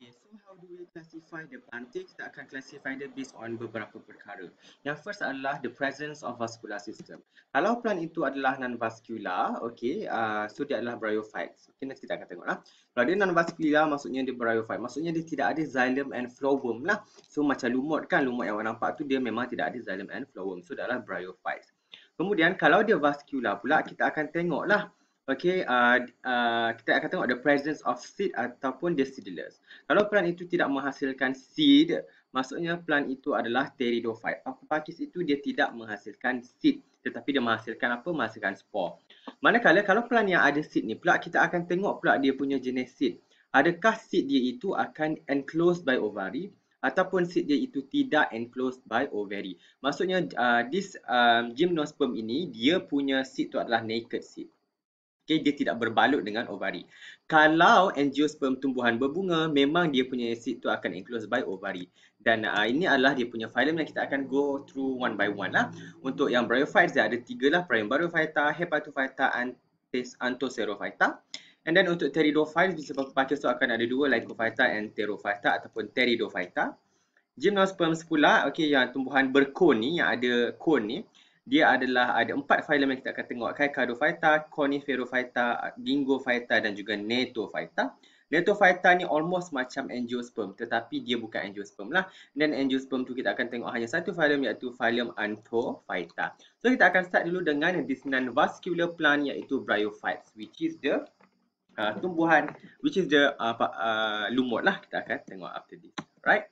Okay, so how do we classify the banting? Kita akan classify dia based on beberapa perkara. Yang first adalah the presence of vascular system. Kalau plan itu adalah non-vascular, okay, uh, so dia adalah bryophyte. Okay, nanti kita akan tengok lah. Kalau dia non-vascular, maksudnya dia bryophyte. Maksudnya dia tidak ada xylem and phloem lah. So, macam lumut kan, lumut yang orang nampak tu dia memang tidak ada xylem and phloem. So, dia adalah bryophyte. Kemudian, kalau dia vascular pula, kita akan tengok lah. Okay, uh, uh, kita akan tengok the presence of seed ataupun the seedless. Kalau plant itu tidak menghasilkan seed, maksudnya plant itu adalah pteridophyte. Aquaparkis itu dia tidak menghasilkan seed, tetapi dia menghasilkan apa? Menghasilkan spore. Manakala kalau plant yang ada seed ni pula, kita akan tengok pula dia punya jenis seed. Adakah seed dia itu akan enclosed by ovary ataupun seed dia itu tidak enclosed by ovary. Maksudnya uh, this uh, gymnosperm ini, dia punya seed itu adalah naked seed okay, dia tidak berbalut dengan ovari. Kalau angiosperm tumbuhan berbunga, memang dia punya seed tu akan enclosed by ovari. Dan uh, ini adalah dia punya phylum yang kita akan go through one by one lah. Untuk yang bryophytes, dia ada tiga lah. Bryophyta, hepatophyta, and antoserophyta. And then untuk pteridophytes, disebabkan pakis tu akan ada dua, lycophyta and pterophyta ataupun pteridophyta. Gymnosperms pula, okay, yang tumbuhan berkon ni, yang ada kon ni, dia adalah ada empat filem yang kita akan tengok kan Cardophyta, Coniferophyta, Gingophyta dan juga Natophyta. Natophyta ni almost macam angiosperm tetapi dia bukan angiosperm lah. Dan angiosperm tu kita akan tengok hanya satu filem iaitu filem Anthophyta. So kita akan start dulu dengan this non-vascular plant iaitu bryophytes which is the uh, tumbuhan which is the uh, uh, lumut lah kita akan tengok after this. Right?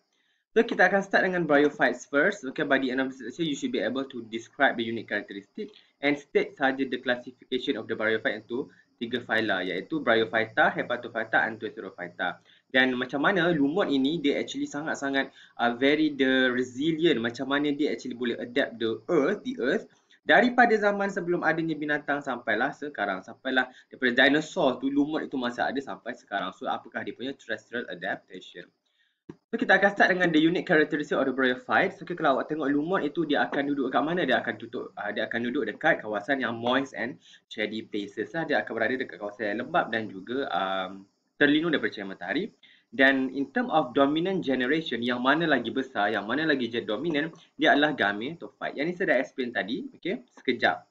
So kita akan start dengan bryophytes first. Okay, by the end of this lecture, you should be able to describe the unique characteristic and state saja the classification of the bryophyte into tiga phyla iaitu bryophyta, hepatophyta and heterophyta. Dan macam mana lumut ini dia actually sangat-sangat uh, very the resilient macam mana dia actually boleh adapt the earth, the earth daripada zaman sebelum adanya binatang sampailah sekarang sampailah daripada dinosaur tu lumut itu masih ada sampai sekarang. So apakah dia punya terrestrial adaptation? So kita akan start dengan the unique characteristic of the bryophyte. So kalau awak tengok lumut itu dia akan duduk kat mana? Dia akan tutup uh, dia akan duduk dekat kawasan yang moist and shady places lah. Dia akan berada dekat kawasan yang lembap dan juga um, terlindung daripada cahaya matahari. Dan in term of dominant generation, yang mana lagi besar, yang mana lagi dominant, dia adalah gametophyte. Yang ni saya dah explain tadi, okay? Sekejap.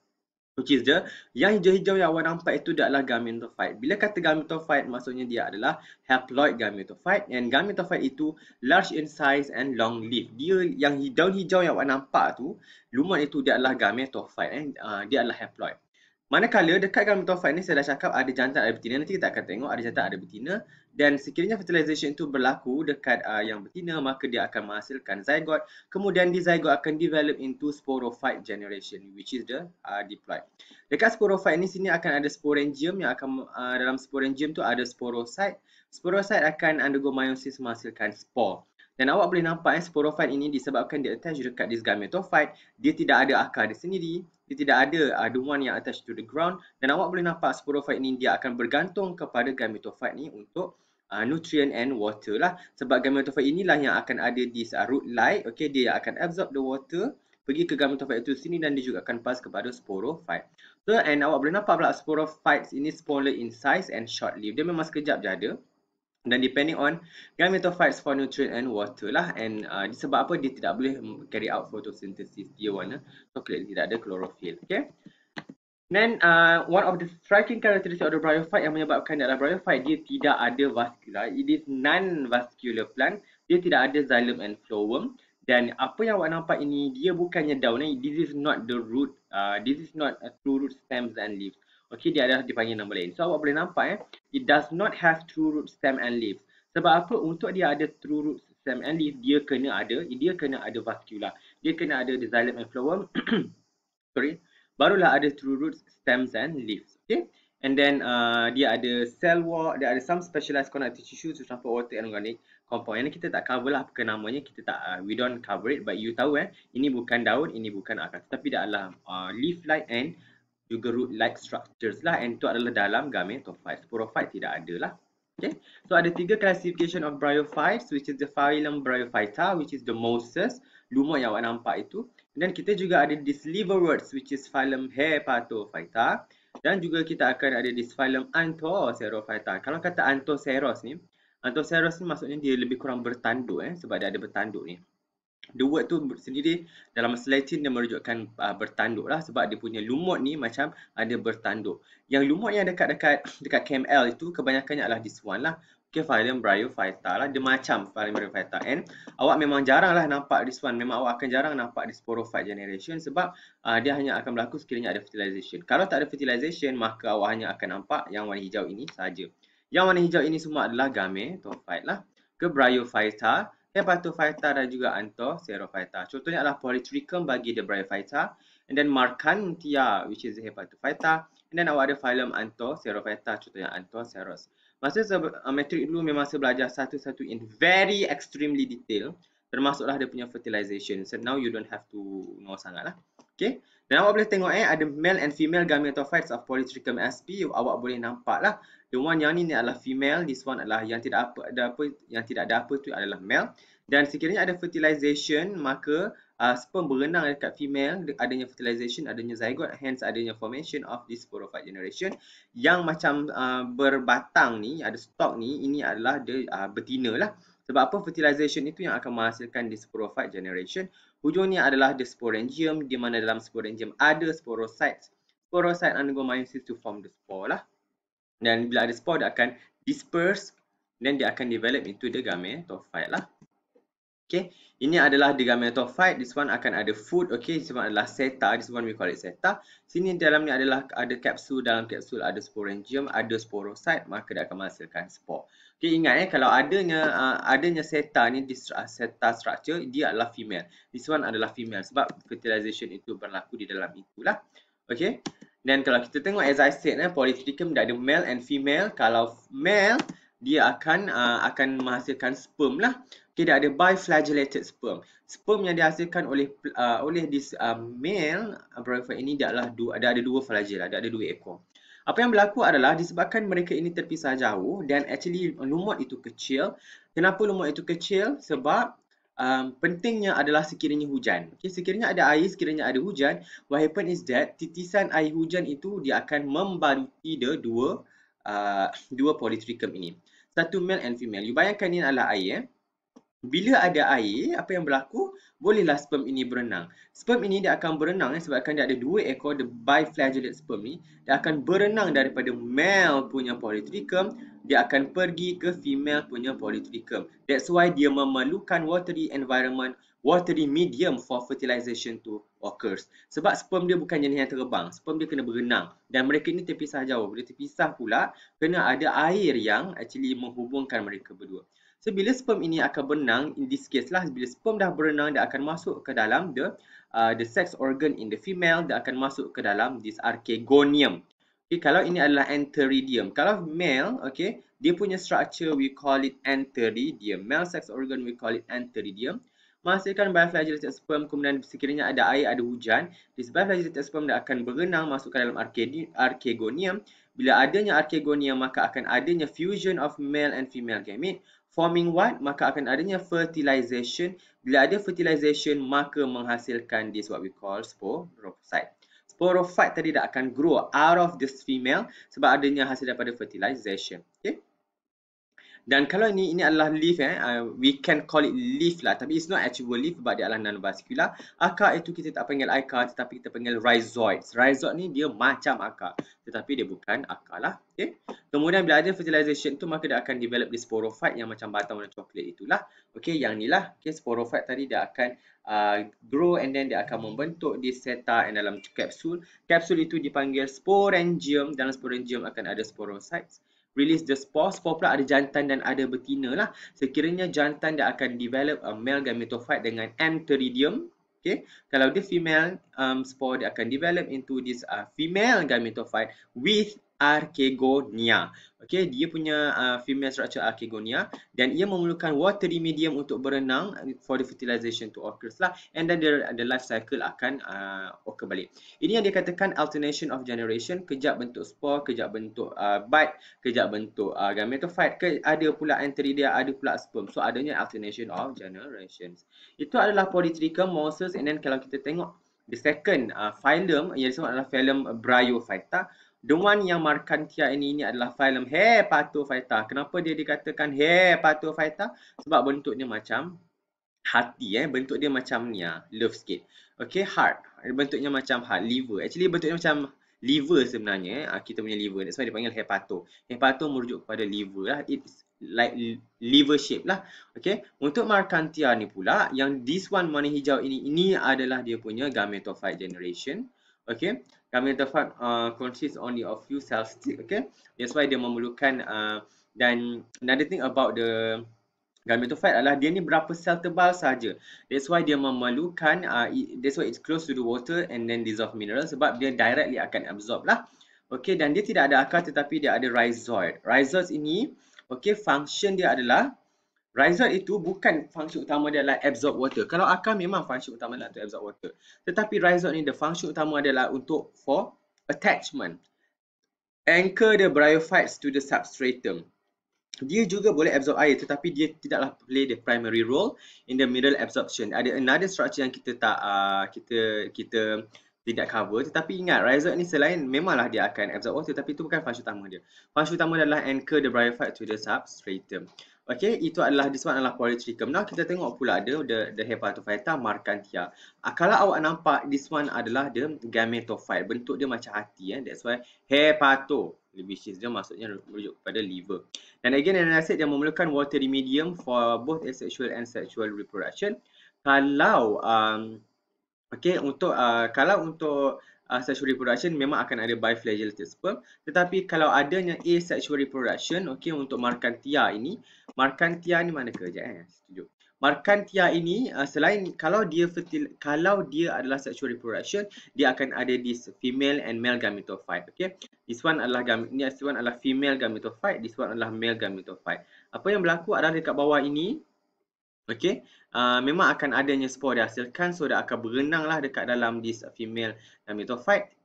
Which is dia, yang hijau-hijau yang awak nampak itu dia adalah gametophyte. Bila kata gametophyte, maksudnya dia adalah haploid gametophyte. And gametophyte itu large in size and long live. Dia yang hijau-hijau yang awak nampak tu, lumut itu dia adalah gametophyte. Eh? Uh, dia adalah haploid. Manakala dekat dengan mitofit ni saya dah cakap ada jantan ada betina nanti kita akan tengok ada jantan ada betina dan sekiranya fertilisation itu berlaku dekat uh, yang betina maka dia akan menghasilkan zygote kemudian di zygote akan develop into sporophyte generation which is the uh, diploid. Dekat sporophyte ni sini akan ada sporangium yang akan uh, dalam sporangium tu ada sporocyte. Sporocyte akan undergo meiosis menghasilkan spore. Dan awak boleh nampak eh, sporophyte ini disebabkan dia attach dekat this gametophyte. Dia tidak ada akar dia sendiri dia tidak ada aduan uh, yang attached to the ground dan awak boleh nampak sporophyte ni dia akan bergantung kepada gametophyte ni untuk uh, nutrient and water lah sebab gametophyte inilah yang akan ada di uh, root light okay dia akan absorb the water pergi ke gametophyte itu sini dan dia juga akan pass kepada sporophyte so and awak boleh nampak pula sporophytes ini smaller in size and short lived dia memang sekejap je ada dan depending on gametophytes for nutrient and water lah and uh, sebab apa dia tidak boleh carry out photosynthesis dia warna coklat tidak ada chlorophyll okay then uh, one of the striking characteristic of the bryophyte yang menyebabkan adalah bryophyte dia tidak ada vascular it is non vascular plant dia tidak ada xylem and phloem dan apa yang awak nampak ini dia bukannya daun ni eh. this is not the root uh, this is not a true root stems and leaves Okey, dia ada dipanggil nama lain. So, awak boleh nampak eh. It does not have true root stem and leaves. Sebab apa? Untuk dia ada true root stem and leaves, dia kena ada, dia kena ada vascular. Dia kena ada the xylem and phloem. Sorry. Barulah ada true roots, stems and leaves. Okay. And then uh, dia ada cell wall, dia ada some specialized connective tissue to transport water and organic compound. Yang kita tak cover lah apa namanya, kita tak, uh, we don't cover it but you tahu eh, ini bukan daun, ini bukan akar. Tapi dia adalah uh, leaf-like and juga root like structures lah and tu adalah dalam gametophyte sporophyte tidak ada lah okay? so ada tiga classification of bryophytes which is the phylum bryophyta which is the mosses lumut yang awak nampak itu Then kita juga ada this liverworts which is phylum hepatophyta dan juga kita akan ada this phylum anthocerophyta kalau kata anthoceros ni anthoceros ni maksudnya dia lebih kurang bertanduk eh sebab dia ada bertanduk ni The word tu sendiri dalam selatin dia merujukkan uh, bertanduk lah sebab dia punya lumut ni macam ada bertanduk. Yang lumut yang dekat-dekat dekat KML itu kebanyakannya adalah this one lah. Okay, phylum bryophyta lah. Dia macam phylum bryophyta. And awak memang jarang lah nampak this one. Memang awak akan jarang nampak di sporophyte generation sebab uh, dia hanya akan berlaku sekiranya ada fertilization. Kalau tak ada fertilization, maka awak hanya akan nampak yang warna hijau ini saja. Yang warna hijau ini semua adalah gametophyte lah. Ke bryophyta. Lepas tu Faita dan juga Anto, Sero Contohnya adalah Polytrichum bagi The Bright And then Markantia, which is Hepatu Faita. And then awak ada Phylum Anto, Sero Faita. Contohnya Anto, Seros. Masa se- uh, metrik dulu memang saya belajar satu-satu in very extremely detail. Termasuklah dia punya fertilization. So now you don't have to know sangat lah. Okay. Dan awak boleh tengok eh, ada male and female gametophytes of Polytrichum sp. Awak boleh nampak lah. The one yang ni ni adalah female, this one adalah yang tidak apa ada apa yang tidak ada apa tu adalah male. Dan sekiranya ada fertilisation, maka uh, sperm berenang dekat female, adanya fertilisation, adanya zygote, hence adanya formation of this sporophyte generation. Yang macam uh, berbatang ni, ada stalk ni, ini adalah the uh, betina lah. Sebab apa fertilisation itu yang akan menghasilkan the sporophyte generation. Hujung ni adalah the sporangium, di mana dalam sporangium ada sporocytes. Sporocytes undergo meiosis to form the spore lah. Dan bila ada spore, dia akan disperse dan dia akan develop into the gametophyte lah. Okay, ini adalah the gametophyte. This one akan ada food, okay. This one adalah seta. This one we call it seta. Sini dalam ni adalah ada kapsul. Dalam kapsul ada sporangium, ada sporocyte. Maka dia akan menghasilkan spore. Okay, ingat eh, kalau adanya uh, adanya seta ni, di ah, seta structure, dia adalah female. This one adalah female sebab fertilization itu berlaku di dalam itulah. Okay. Dan kalau kita tengok as I said, eh, polytritium dia ada male and female. Kalau male, dia akan uh, akan menghasilkan sperm lah. Okay, dia ada biflagellated sperm. Sperm yang dihasilkan oleh uh, oleh this um, uh, male brofa ini dia adalah dua, ada, ada dua flagella, ada, ada dua ekor. Apa yang berlaku adalah disebabkan mereka ini terpisah jauh dan actually lumut itu kecil. Kenapa lumut itu kecil? Sebab um, pentingnya adalah sekiranya hujan. Okay, sekiranya ada air, sekiranya ada hujan, what happen is that titisan air hujan itu dia akan membaruti the dua uh, dua polytrichum ini. Satu male and female. You bayangkan ini adalah air. Eh? Bila ada air, apa yang berlaku? Bolehlah sperm ini berenang. Sperm ini dia akan berenang eh, sebab akan dia ada dua ekor, the biflagellate sperm ni. Dia akan berenang daripada male punya polytrichum dia akan pergi ke female punya polytrichum. That's why dia memerlukan watery environment, watery medium for fertilisation to occurs. Sebab sperm dia bukan jenis yang terbang. Sperm dia kena berenang. Dan mereka ni terpisah jauh. Bila terpisah pula, kena ada air yang actually menghubungkan mereka berdua. So, bila sperm ini akan berenang, in this case lah, bila sperm dah berenang, dia akan masuk ke dalam the uh, the sex organ in the female, dia akan masuk ke dalam this archegonium. Okay, kalau ini adalah enteridium, Kalau male, okay, dia punya structure we call it enteridium. Male sex organ we call it antheridium. Masukkan biflagellated sperm kemudian sekiranya ada air, ada hujan, this biflagellated sperm dia akan berenang masuk ke dalam archegonium. Bila adanya archegonium, maka akan adanya fusion of male and female gamete. Forming what? Maka akan adanya fertilization. Bila ada fertilization, maka menghasilkan this what we call sporocyte sporophyte tadi dah akan grow out of this female sebab adanya hasil daripada fertilization. Okay? Dan kalau ini ini adalah leaf eh, uh, we can call it leaf lah tapi it's not actual leaf but dia adalah nanovascular. Akar itu kita tak panggil akar tetapi kita panggil rhizoid. Rhizoid ni dia macam akar tetapi dia bukan akar lah. Okay. Kemudian bila ada fertilisation tu maka dia akan develop di sporophyte yang macam batang warna coklat itulah. Okay yang ni lah. Okay sporophyte tadi dia akan uh, grow and then dia akan membentuk di seta and dalam kapsul. Kapsul itu dipanggil sporangium. Dalam sporangium akan ada sporocytes release the spores. Spore pula ada jantan dan ada betina lah. Sekiranya jantan dia akan develop a male gametophyte dengan antiridium. Okay. Kalau dia female, um, spore dia akan develop into this uh, female gametophyte with Archegonia. Okey, dia punya uh, female structure Archegonia dan ia memerlukan watery medium untuk berenang uh, for the fertilization to occur lah and then the, the life cycle akan uh, occur balik. Ini yang dia katakan alternation of generation, kejap bentuk spore, kejap bentuk uh, bud, kejap bentuk uh, gametophyte, ke, ada pula anteridia, ada pula sperm. So adanya alternation of generations. Itu adalah Polytrichum, Mosses and then kalau kita tengok the second uh, phylum yang disebut adalah phylum Bryophyta. The one yang markantia ini, ini adalah phylum Hepatophyta. Kenapa dia dikatakan Hepatophyta? Sebab bentuk dia macam hati eh. Bentuk dia macam ni ah. Love sikit. Okay, heart. Bentuknya macam heart, liver. Actually, bentuknya macam liver sebenarnya eh. Ah, kita punya liver. That's why dia panggil hepato. Hepato merujuk kepada liver lah. It's like liver shape lah. Okay. Untuk markantia ni pula, yang this one warna hijau ini, ini adalah dia punya gametophyte generation okay gametophyte uh, consists only of few cells. okay that's why dia memerlukan uh, dan another thing about the gametophyte adalah dia ni berapa sel tebal saja that's why dia memerlukan uh, that's why it's close to the water and then dissolve mineral sebab dia directly akan absorb lah okay dan dia tidak ada akar tetapi dia ada rhizoid rhizoid ini okay function dia adalah Rhizoid itu bukan fungsi utama dia adalah absorb water. Kalau akar memang fungsi utama adalah untuk absorb water. Tetapi rhizoid ni the fungsi utama adalah untuk for attachment. Anchor the bryophytes to the substratum. Dia juga boleh absorb air tetapi dia tidaklah play the primary role in the mineral absorption. Ada another structure yang kita tak uh, kita kita tidak cover tetapi ingat rhizoid ni selain memanglah dia akan absorb water tetapi itu bukan fungsi utama dia. Fungsi utama adalah anchor the bryophyte to the substratum. Okay, itu adalah disebut adalah polytrichum. Nah, kita tengok pula ada the, the hepatophyta markantia. Uh, ah, kalau awak nampak this one adalah the gametophyte. Bentuk dia macam hati. Eh. That's why hepato. Which is dia maksudnya merujuk kepada liver. And again, and I said dia memerlukan water medium for both asexual and sexual reproduction. Kalau um, Okay, untuk uh, kalau untuk uh, ah, sexual reproduction memang akan ada biflagellated sperm tetapi kalau adanya asexual reproduction okey untuk markantia ini markantia ni mana ke je eh setuju markantia ini uh, selain kalau dia fertil kalau dia adalah sexual reproduction dia akan ada di female and male gametophyte okey this one adalah gametophyte this one adalah female gametophyte this one adalah male gametophyte apa yang berlaku adalah dekat bawah ini Okay. Uh, memang akan adanya spore dihasilkan. So, dia akan berenanglah dekat dalam this female gametophyte.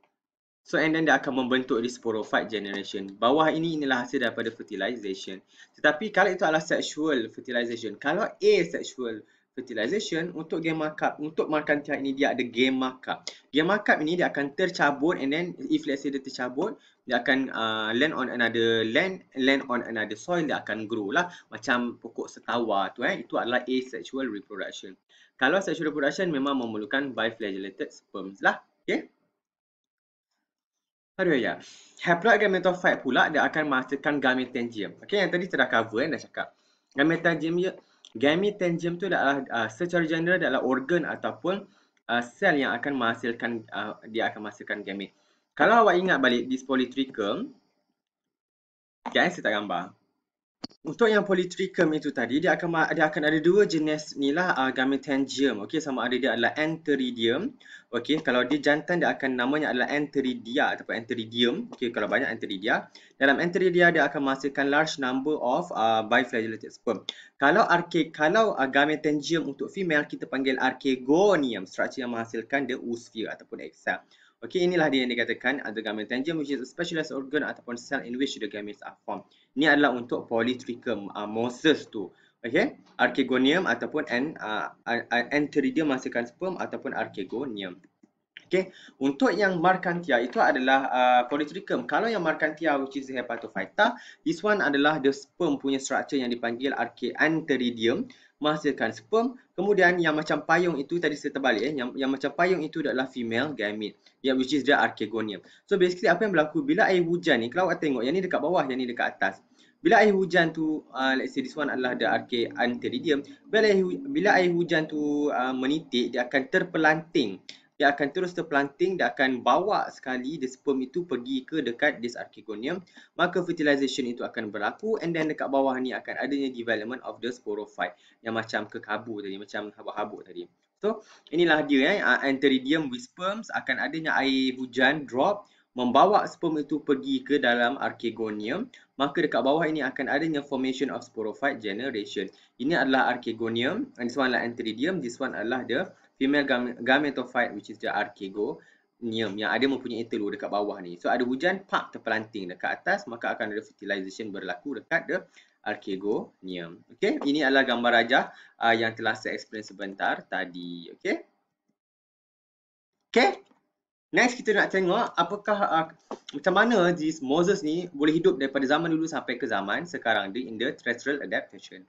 So, and then dia akan membentuk this sporophyte generation. Bawah ini inilah hasil daripada fertilization. Tetapi, kalau itu adalah sexual fertilization. Kalau asexual fertilization, untuk gamakab, untuk makan tiang ini, dia ada gamakab. Gamakab ini, dia akan tercabut and then if let's say dia tercabut, dia akan uh, land on another land, land on another soil, dia akan grow lah. Macam pokok setawar tu eh, itu adalah asexual reproduction. Kalau asexual reproduction memang memerlukan biflagellated sperms lah. Okey. Aduh ya, ya. Haploid gametophyte pula dia akan menghasilkan gametangium. Okey yang tadi sudah cover eh, dah cakap. Gametangium, gametangium tu adalah uh, secara general adalah organ ataupun uh, sel yang akan menghasilkan, uh, dia akan menghasilkan gamet. Kalau awak ingat balik this polytrichum Okay, saya tak gambar Untuk yang polytrichum itu tadi Dia akan dia akan ada dua jenis ni lah uh, Gametangium, okay Sama ada dia adalah enteridium, Okay, kalau dia jantan dia akan namanya adalah enteridia Ataupun enteridium, okay Kalau banyak enteridia, Dalam enteridia dia akan menghasilkan large number of uh, biflagellated sperm Kalau arke, kalau uh, gametangium untuk female Kita panggil archegonium Struktur yang menghasilkan the usfia ataupun excel Okey, inilah dia yang dikatakan the gamete tangent which is a specialized organ ataupun cell in which the gametes are formed. Ini adalah untuk polytrichum uh, moses tu. Okey, archegonium ataupun n uh, anteridium masakan sperm ataupun archegonium. Okey, untuk yang markantia itu adalah uh, polytrichum. Kalau yang markantia which is hepatophyta, this one adalah the sperm punya structure yang dipanggil archeanteridium menghasilkan sperm. Kemudian yang macam payung itu tadi saya terbalik eh. Yang, yang macam payung itu adalah female gamete. Yeah, which is the archegonium. So basically apa yang berlaku bila air hujan ni. Kalau awak tengok yang ni dekat bawah, yang ni dekat atas. Bila air hujan tu, uh, let's say this one adalah the arche anteridium. Bila air, bila air hujan tu uh, menitik, dia akan terpelanting dia akan terus terplanting dia akan bawa sekali the sperm itu pergi ke dekat this archegonium maka fertilization itu akan berlaku and then dekat bawah ni akan adanya development of the sporophyte yang macam kekabu tadi macam habuk-habuk tadi so inilah dia ya eh, ah, anteridium with sperms akan adanya air hujan drop membawa sperm itu pergi ke dalam archegonium maka dekat bawah ini akan adanya formation of sporophyte generation ini adalah archegonium and this one adalah anteridium this one adalah the female gam- gametophyte which is the archego nium yang ada mempunyai telur dekat bawah ni. So ada hujan pak terpelanting dekat atas maka akan ada fertilization berlaku dekat the archego nium. Okey, ini adalah gambar raja uh, yang telah saya explain sebentar tadi. Okey. Okey. Next kita nak tengok apakah uh, macam mana this Moses ni boleh hidup daripada zaman dulu sampai ke zaman sekarang di in the terrestrial adaptation.